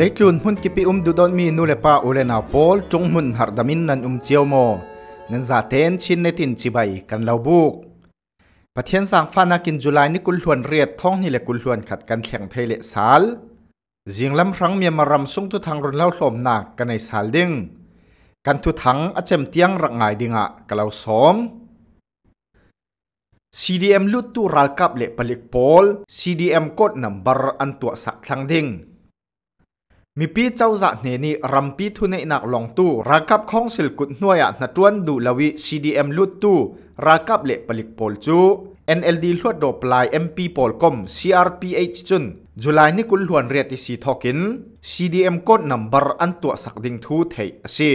เลจุนหุ่นกิปิอุมดูดอนมีนูเลปาอุเลนาปอลจงหุ่นฮาร์ดามินนันอุมเจียวโมนันซาเทนชินเนตินชิบายกันเลาบุกประเทศสังฟานากินจุลายนี่กุลชวนเรียดท้องนี่แหละกุลชวนขัดกันแข่งเทเลสาลยิงล้ำครั้งเมียมารำซุงทุทางรุนเล่าสมหนักกันในสาลดิ่งกันทุทังอาเจมเตียงระงายดิงะกันเลาสมซีดีเอ็มลุดตัวรัลกับเล็กปลิกปอลซีีดเ CDM กดนัมบาร์อันตัวสักทางดิ่งมีปีเจ้าจะเนนี่รำพปีทุนในนักลงตู้รักับข้องสิลกุดหน่วยนัดวนดูลวิ CDM ลุดตู้รักับเละปลิกโพลจู NLD ลวดดอปลาย MP โพลคอม CRPH จุนจุลายนี่กุลหวนเรียติสีทอกิน CDM กดนัมเบอร์อันตัวสักดิงทูเทอซี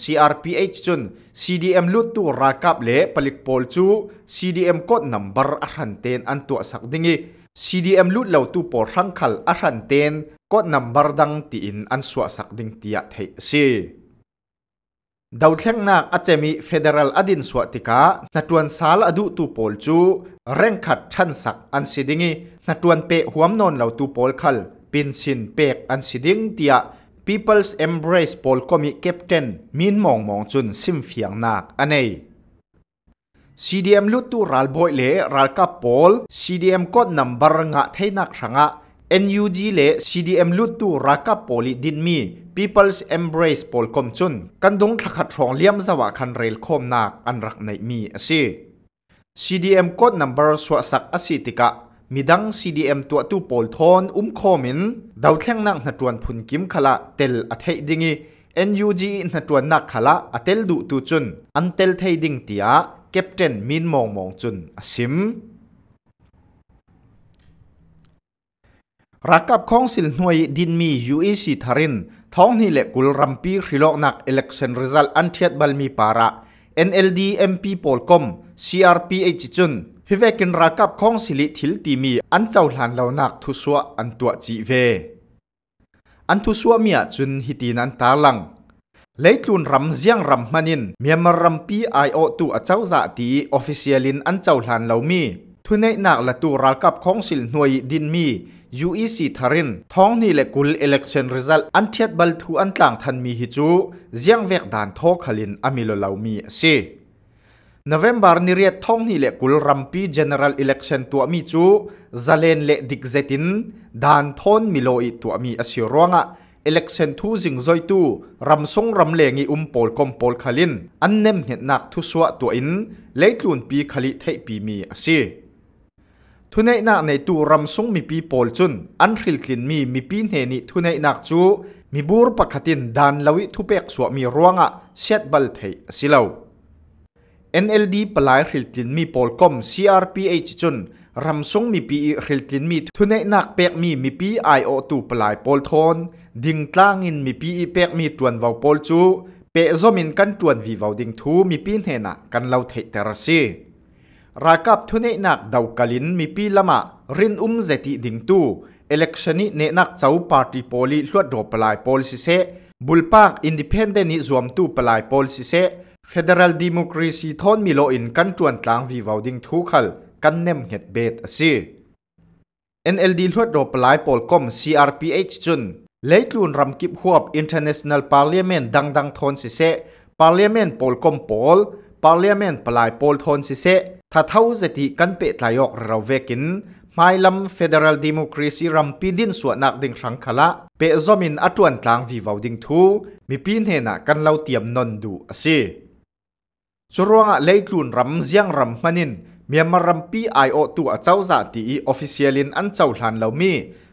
CRPH จุน CDM ลุดตู้รักับเละปลิกโพลจู CDM กดนัมเบอร์อันเตนอันตัวสักดิงี CDM ลุดเหล่าตูพอรังขัลอารันเตนก็นำบารดังตีนอันสวสักดิ่งตียะเทซีดาวเทีงนักอาจจะมีเฟเดรัลอดินสวติกานัดวนสาลอดูตูปอลจูเร่งขัดชันสักอันสิดิ่งีนัดวนเปหัวมนนเหล่าตูปอลขัลปินสินเปกอันสิดิ่งตียะ People's Embrace ปอลก็มีเก็บเจนมีนมองมองจุนซิมเฟียงนักอันเอ CDM ลุตูรัลบอยเล่รัลกับพอล CDM กดนัมเบอร์งะเทนักสังะ NUG เล่ CDM ลุตูรัลกับพอลดินมี People's Embrace พอลคอมชุนกันดงทักขัดรองเลี่ยมสวะคันเรลคอมนักอันรักในมีสิ CDM กดนัมเบอร์สวะสักอสิติกะมีดัง CDM ตัวตู้พอลทอนอุ้มคอมินดาวแข่งนักนัดวนพุนกิมขละเตลอเทดิงี NUG นัดวนนักขละอเตลดูตูจุนอันเตลเทดิงตียเก็บเจนมินมองมองจุนสิมรักกับของสิลหน่วยดินมียู u ซ c ทารินท้องนี่แหละกุลรัมปีฮิโลนัก election result อันเทียดบัลมีปาระ NLD MP ปอลคอม CRP ไอจิจุนฮิเวกินรักกับของสิลิทิลตีมีอันเจ้าหลานเหล่านักทุสวอันตัวจีเวอันทุสวเมียจุนฮิตีนันตาลัง leitlun ram ziang ram manin Myanmar ram PIO tu a chau za ti officialin an chau hlan lo mi thunei nak la tu ral kap khong sil hnuai din mi UEC tharin thong ni le kul election result an thiat bal thu an tlang than mi hi chu ziang vek dan tho khalin amilo lo mi si November ni riat thong ni le kul rampi general election tua mi chu zalen le dikzetin dan thon milo i tua mi asironga เล็กเซนทูจิงจอยตูรำทรงรำเลงอีอุมปอลกอมปอลคาลินอันเนมเห็นนักทุสวะตัวอินเลยตุนปีคาลิเทปีมีอาศทุนไอหนักในตูรำทรงมีปีปอลจุนอันริลขลินมีมีปีเหนิทุนไอหนักจูมีบูรปักขตินดันลาวิทุเป็กสวะมีร่วงอะเซดบัลเทยสิเลว NLD ปลายริลขลินมีปอลกอม CRPH จุนรำซงมีปีเรลตินมีทุนในนักเปกมีมีปีไอโอตูปลายปอลทอนดิ่งตั้งอินมีปีเปกมีตรวนวาวปอลจูเปะซอมินกันตรวนวีวาวดิ่งทูมีปีเหนะกันเล่าเทเตระซีรากับทุนในนักดาวกลินมีปีละมะรินอุ้มเจติดิ่งตูเอเล็กชันนี้เนนักเจ้าพรรคพลีลวดดอปลายพลซิเซบุลปากอินดิเพนเดนิจวมตูปลายพลซิเซเฟเดรัลดิโมครีซีทอนมิโลอินกันจวนกลางวีวาวดิงทุกขลกันเนมเห็ดเบดอาี NLD ลวดโดปลายปอลคอม CRPH จุนเลยกลุ่นรำกิบหวบ i เ t e r n a t i o n a l p a r l i เ m e n t ดังดังทอนสิเซ Parliament ปอลคอมปอล p a r l i เมน n t ปลายปอลทอนสิเซ ถ้าเท่าจะติกันเป็ดลายออกเราเวกินไม่ลำ f e d e รัลดิโมครีซ y รำปีดินส่วนนักดิ่งครั้งขละเปะจอมินอจวนตลางวีวาวดิ่งทูมีปีนเหนะกันเราเตรียมนนดูอาซีจรวงอะเลยกลุ่นรำเสียงรำมันินเมียมารัมปีไอโอตัวเจ้าจ่าตีออฟฟิเชียลินอันเจ้าหลานเหล่ามี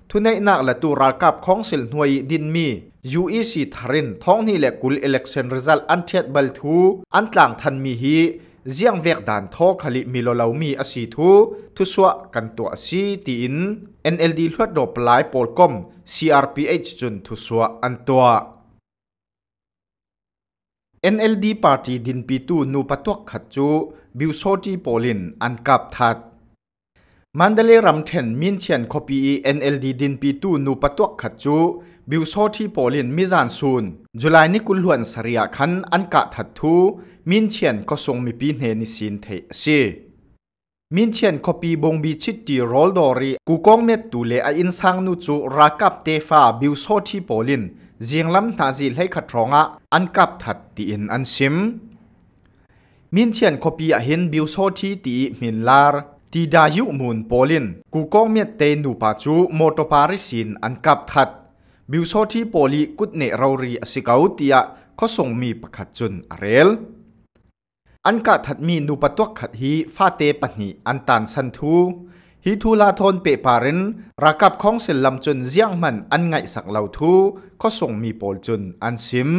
ทุนในนักและตัวรากับของสิลหน่วยดินมียูอีซีทารินท้องนี่แหละกุลเอเล็กชันริซัลอันเทียดบัลทูอันต่างทันมีฮีเจียงเวกดานทอคลิมิโลลามีอสีทูทุสวะกันตัวสีตีน NLD ลวดดบลายโปลกม CRPH จนทุสวะอันตัว NLD Party din pitu nu patuak khachu Biusoti Polin an kap that Mandalay Ramthen min chen kopi NLD din pitu nu patuak khachu Biusoti Polin mizan sun July ni kulhuan saria khan an ka that thu min chen ko song mi pi hne ni sin the si min chen kopi bong bi chit ti rol dori ku kong met tu le a in sang nu chu rakap te fa Biusoti Polin เจียงลำตาจีให้ขัดรองอ่ะอันกับถัดตีอนอันซิมมินเชียนคบีอ่ะเห็นบิวโซที่ตีมินลาร์ตีดายุมุนโปลินกูกองเมียเตนูปาจูโมโตปาริสินอันกับถัด บิวโซที่โปลีกุดเนรารีอสิกาอุติยะเขาส่งมีประคัดจุนอเรลอันกับถัดมีนูปะตวกขัดฮีฟาเตปะนีอันตันสันทูฮิทูลาทนเปปารินรักับของเสลำจนเจียงมันอันไงสักเหล่าทูก็ส่งมีโอลจนอันซิม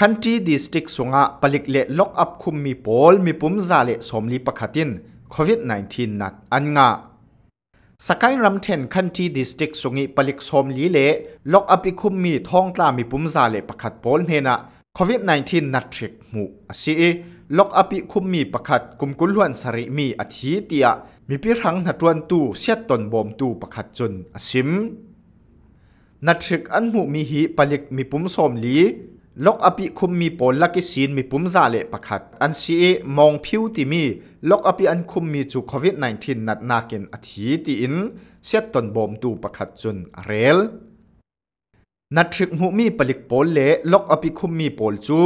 คันทีดิสติกสุงะปลิกเละล็อกอัพคุมมีโอลมีปุ่มซาเลสมลีปะขัดินโควิด -19 นัดอันงะสกายรัมเทนคันทีดิสติกสุงิปลิกสมลีเละล็อกอัพอีคุมมีท้องตามีปุ่มซาเลปะขัดโอลเนนะโควิด -19 นัดเช็คหมูอสีล็อกอภิคุมมีประคัดกุมกุลวนสริมีอธิเตียมีพิรังนัดวนตูเสียตนบอมตูประคัดจนอสิม นัดศึกอันมูมีหีปลิกมีปุ่มสมลีล็อกอภิคุมมีปลลักิสินมีปุ่มซาเลประคัดอันซีมองผิวติมีล็อกอภิอันคุมมีจุโควิด -19 นัดนาเกนอธิตีอินเสียตนบอมตูประคัดจนเรลนัทริกหูมีปลิกโพลเล่ล็อกอภิคุมมีโพลจู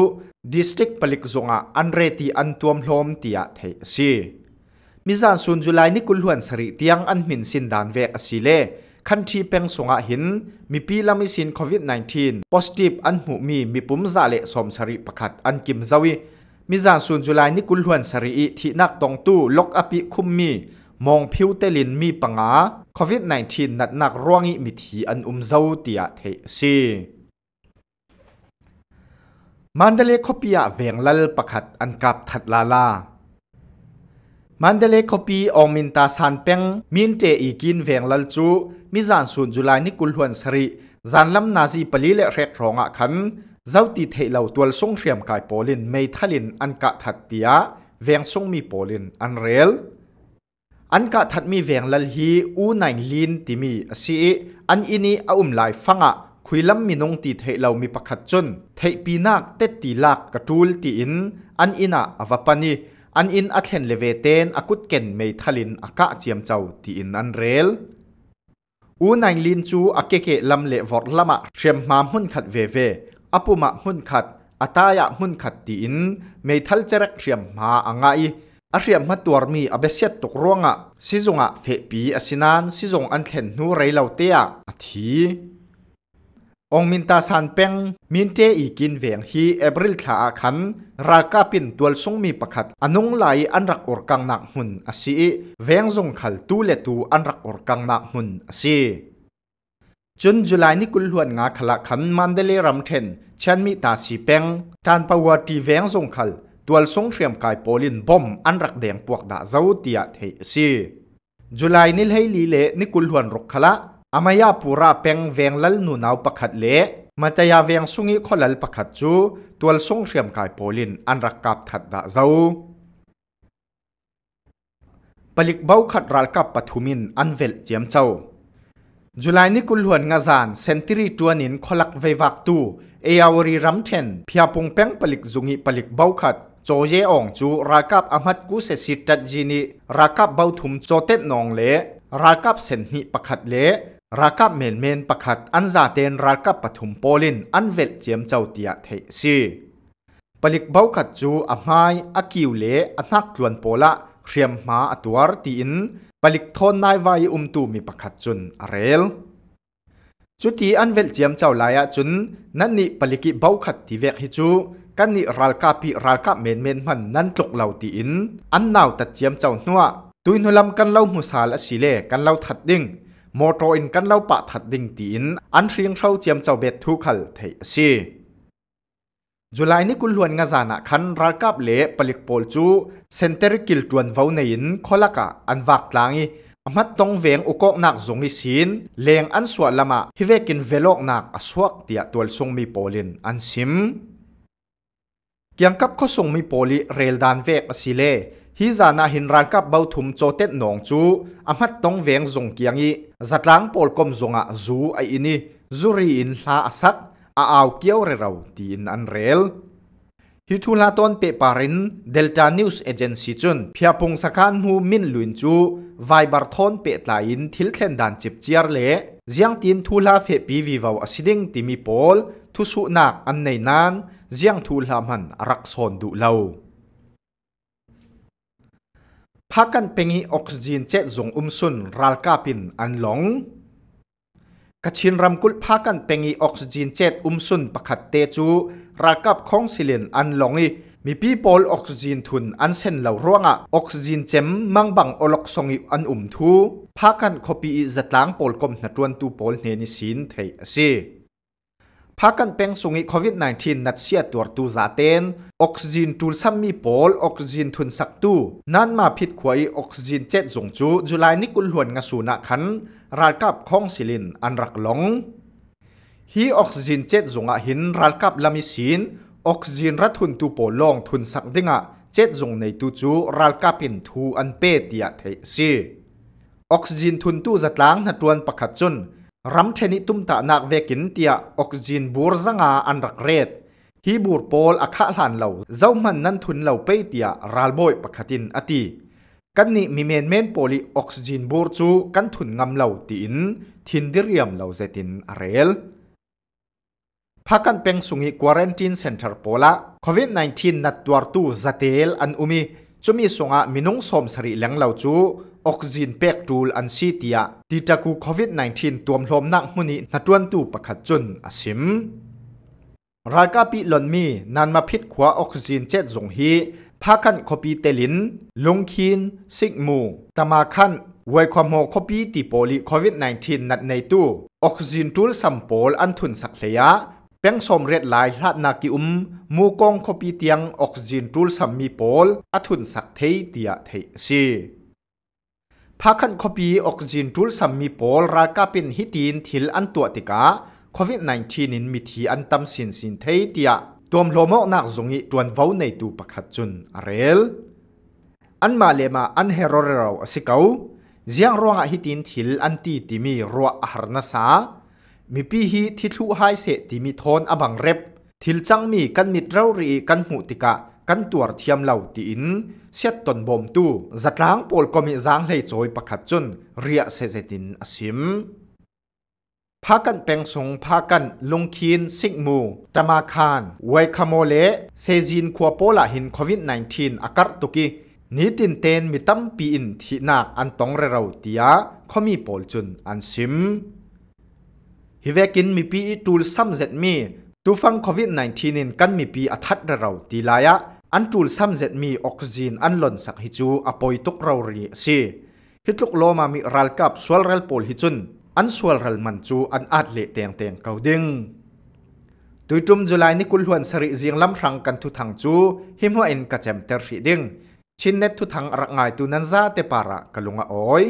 ดิสติกปลิกจงอาอันเรตีอันตัวมลมเตียเทซีมิจานซุนจุไลนิคุลหวนสริเตียงอันมินสินดานเวกสิเลคันทีเป็งสงอาหินมีปีละมิสินโควิด -19 โพสติฟอันหูมีมีปุ่มซาเลสมสริประคัดอันกิมซาวิมิจานซุนจุไลนิคุลหวนสริทีนักตองตู้ล็อกอภิคุมมีมองพิวเตลินมีปังอาโควิด -19 นัดนักร่วงอีมิทีอันอุ้มเจ้าเตียเทซีมันเดเลคปียเวียงลลประคัดอันกับทัดลาลา มันเดเลคปีองมินตาซานเปงมินเตอีกินเวียงลลจูมิจานสุนจุลายนิกุลหวนสริจานลำนาซีปลีเลเรกรองอ่ะคันเจ้าตีเทเหล่าตัวส่งเสียมกายโปลินไม่ทัลินอันกะทัดเตียเวียงส่งมีโปลิน อันเรลอันกะทัดมีเวียงลลฮีอูนัยลินติมีสีอันอินีอุ่มไหลฟังอ่ะคุยลำมินงติดให้เรามีประคัดจนเทปีนักเตตีลักกระดูลตีอินอันอินอะอวบปนีอันอินอัดเห็นเลเวเตนอคุดเกนไม่ทัลินอากะเจียมเจ้าตีอินอันเรลอูนัยลินจูอัเกเกลำเลวอ์ลำอ่ะเรียมมาหุ่นขัดเวเวอปุมาหุ่นขัดอตายาหุ่นขัดตีอิน ไม่ทัลเจรักเรียมมาอังไงอาเรียมมาตัวมีอาเบสเซตตกร่วงอ่ะซิจงอ่ะเฟปีอาสินานซิจงอันเทนนูไรเลาเตียอาทีองมินตาซันเปงมินเจอีกินเวงฮีเอบริลถาขันราคาปินตัวส่งมีประคัดอันนงไลอันรักอุรกังนักหุนอาศีเวงซงขัลตูเลตูอันรักอุรกังนักหุนอาศีจนจุลายนี้กุลหวนงาขลักขันมันเดลีรัมเทนเชนมีตาสีเปงกานประวัติเวงซงขัลตัวสงเรียมกายโปลินบอมอันรักเดียงพวกดาเจ้าตียเทซีจุลัยนิลเฮลีเลนิกุลหวนรุกขละอามายาปูราเพ็งเวงลลนูนาวปะขัดเลมาตยาเวงสุงิขลลปะขัดจู ตัวสงเรียมกายโปลินอันรักกับถัดดาเจ้าปลิกเบาขัดรักกับปฐุมินอันเวลเจียมเจ้า จุลัยนิกุลหวนงาจานเซนติรีตัวนินขลักเววักตู เอาวรีรัมเทนพิอาปงเพ็งปลิกจุงิปลิกเบาขัดโจเยองจูรากับอมัดกูเสสิตัดจินีรากับเบาถุมโจเต็นองเลรากับเซนฮิปขัดเลรากับเมนเมนปขัดอันซาเตนรากับปฐุมโปลินอันเวลเจียมเจ้าเตียเทซีปลิกเบาขัดจูอามายอากิวเลอันนักลวนโปละเรียมมาอตัวตีอินปลิกทนนายวายอุมตูมีปขัดจุนอเรลจุดที่อันเวลเจียมเจ้าลายจุนนั่นนี่ปลิกิเบาขัดที่เวกฮิจูกันนี่รัลกาปีรัลกาเมนเมนมันนั้นตกเหล่าตีอินอันนาวตัดเจียมเจ้าหนัวตุยนุลำกันเล่ามุสาและสิเลกันเล่าถัดดิ่งมอโตอินกันเล่าปะถัดดิ่งตีอินอันเชียงเช่าเจียมเจ้าเบ็ดทุกขัลเทสีจุลัยนี้กุลวนงาจานะคันรัลกาบเล่ปลิกโปลจูเซนเตอร์กิลจวนเฝ้าในอินคอลักะอันวากลางีมัดต้องเวงอุกอกนักสงอิสินเลียงอันสวดละมาฮิเวกินเวลอกนักอสวกเตียตัวทรงมีโปลินอันซิมียงกับข้อส่งมีโปลิเรลดานเวกอสิเลฮิจานาหินรันกับเบาถุมโจเต็ดนองจูอามัดต้องเวงจงเกียงอีจัดล้างโปลกมจงอะจูไออินีจูรีอินลาอสัก อาอาวเกียวเรเราตีนอันเรลฮิทุลาตอนเปปารินเดลต้านิวส์เอเจนซี่จุนพิพงสกันหูมินลุนจูไวบาร์ทอนเปตลายินทิลเทนดันจิบเจียร์เลเจียงตินทุลาเฟปีวีวาวอสิดิงติมีโพลทุสุนักอันในนั้นเจียงทูลามันรักษนดูเลาพักกันเพ่งีออกซิเจนเจ็ดสงอุ้มซุนรัลกาปินอันหลงกชินรำกุลพักกันเพ่งีออกซิเจนเจ็ดอุ้มซุนประคัดเตจูรักกับของสิเลนอันหลงอีมีพี่พอลออกซิเจนทุนอันเซนเหล่าร่วงอ่ะออกซิเจนเจมมังบังอลกซงอีอันอุ้มทูพักกันคอปีจัดล้างปอลกมนัดรวนตูปอลเนนิสินไทยสีพากันเป็นสุงิโควิด -19 นัดเชียตัวตูจาเตนออกซิเจนทูลซัมมีโปลออกซิเจนทุนสักตูนั่นมาผิดขวยออกซิเจนเจ็ดสงจูจุลายนิกุลหวนงาสูนักขันรากับของสิลินอันรักหลงฮีออกซิเจนเจ็ดสงอหินรากับลามิสินออกซิเจนรัฐทุนตูโปลองทุนสักดิงะเจ็ดสงในตูจูรากับเป็นทูอันเปเตียเทซีออกซิเจนทุนตูจัดล้างนัดวนประคัดจุนรัมเทนิตุมตะนักเวกินเตียออกซินบูร์ซังอาอันรักเรดฮีบูร์โอลอาคาะหลันเหล่าเจ้ามันนั้นทุนเหล่าเปเตียรัลโบยปะคตินอตีกันนี้มีเมนเมนโพลีออกซิเจนบูร์จูกันทุนงำเหล่าตีนทินดิเรียมเหล่าเจตินอเรลพักกันเป็งสุงิควอรนตินเซ็นเตอร์โพละโควิด -19 นัดตัวตู้จัตเตลอันอุมิจุมีสงะมินุงสมสริเลียงเหล่าจูออกซิเจนเปกตูลอันซีเตียตีตะกูโควิด -19 ตัวมลมนักมุนีนัดวนตูประคัดจุนอาศิม รายกาปีหลอนมีนันมาพิษขวาออกซิเจนเจ็ดสงฮีพากันคปีเตลินลงคินซิกมูตมาคันไวความโหคปีติโปลิโควิด -19 นัดในตู้ออกซิเจนทูลสัมโปลอันทุนสักเลียเป็นสมเร็จหลายลาดนากิอุมมูกองคปีเตียงออกซิเจนทูลสัมมีโปลอันทุนสักเทียเตียเทซีพักขันคบีออกซินทุลสัมมีโพลรากาเป็นฮิตินทิลอันตัวติกาโควิด -19 นินมิทีอันตำสินสินเทียติยาตัวมโลมอกนักจงอีตวนวาในตูปักขัดจุนอเรลอันมาเลมาอันเฮโรเราสิกาเจียงรวงอหิตินทิลอันตีติมีรัวอาหารนาสามีปีฮีทิทุไฮเสติมีทอนอบังเร็บทิลจังมีกันมิดเรารีกันหูติกะกันตัวเทียมเหล่าตีนเสียตนบ่มตู้จัดล้างปลก็มีจางเลยจอยประคัดจนเรียเสจินอสิมพากันแปงสงพากันลงคีนซิกมูตมาคานไวคาโมเลเซจินควาโปลาหินโควิด -19 อากาดตุกีนีตินเตนมีตั้มปีอินที่นักอันตองเรเราตียเขามีปลจุนอันซิมฮิเวกินมีปีตูลซ้ำเจ็ดมีตูฟังโควิด -19 นกันมีปีอัทัดเรเราตีลายะอันทูลซ้ำเจ็ดมีออกซิเจนอันหล่นสักฮิจูอปอยตุกเราเรียสิฮิตลุกโลมามีรัลกับสวลรัลโพลฮิจุนอันสวลรัลมันจูอันอาดเละเตียงเตียงเกาดิงตุยจุมจุลัยนี่กุลหวนสริเจียงลำรังกันทุทังจูฮิมว่าเอ็นกระเจมเตอร์สิดิงชินเนตทุทังรักง่ายตุนันซาเตปาระกะลุงอ้อย